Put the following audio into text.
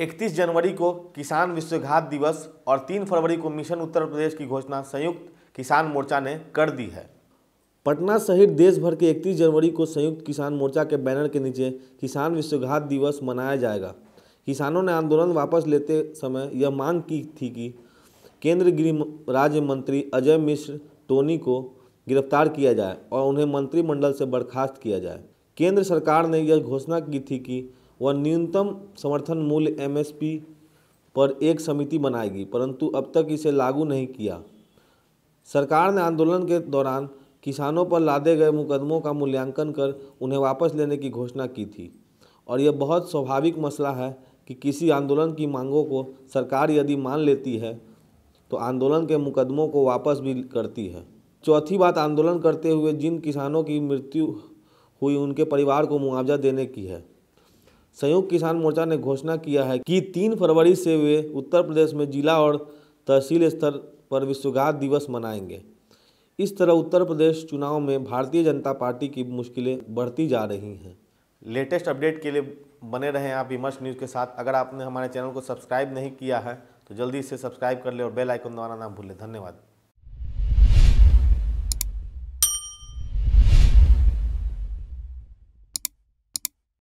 31 जनवरी को किसान विश्वघात दिवस और 3 फरवरी को मिशन उत्तर प्रदेश की घोषणा संयुक्त किसान मोर्चा ने कर दी है पटना सहित देश भर के 31 जनवरी को संयुक्त किसान मोर्चा के बैनर के नीचे किसान विश्वघात दिवस मनाया जाएगा किसानों ने आंदोलन वापस लेते समय यह मांग की थी कि केंद्र गृह राज्य मंत्री अजय मिश्र टोनी को गिरफ्तार किया जाए और उन्हें मंत्रिमंडल से बर्खास्त किया जाए केंद्र सरकार ने यह घोषणा की थी कि वह न्यूनतम समर्थन मूल्य एम पर एक समिति बनाएगी परंतु अब तक इसे लागू नहीं किया सरकार ने आंदोलन के दौरान किसानों पर लादे गए मुकदमों का मूल्यांकन कर उन्हें वापस लेने की घोषणा की थी और यह बहुत स्वाभाविक मसला है कि किसी आंदोलन की मांगों को सरकार यदि मान लेती है तो आंदोलन के मुकदमों को वापस भी करती है चौथी बात आंदोलन करते हुए जिन किसानों की मृत्यु हुई उनके परिवार को मुआवजा देने की है संयुक्त किसान मोर्चा ने घोषणा किया है कि तीन फरवरी से वे उत्तर प्रदेश में जिला और तहसील स्तर पर विश्वघात दिवस मनाएंगे इस तरह उत्तर प्रदेश चुनाव में भारतीय जनता पार्टी की मुश्किलें बढ़ती जा रही हैं लेटेस्ट अपडेट के लिए बने रहें आप विमर्श न्यूज़ के साथ अगर आपने हमारे चैनल को सब्सक्राइब नहीं किया है तो जल्दी इसे सब्सक्राइब कर ले और बेल आइकन दबाना ना भूलें धन्यवाद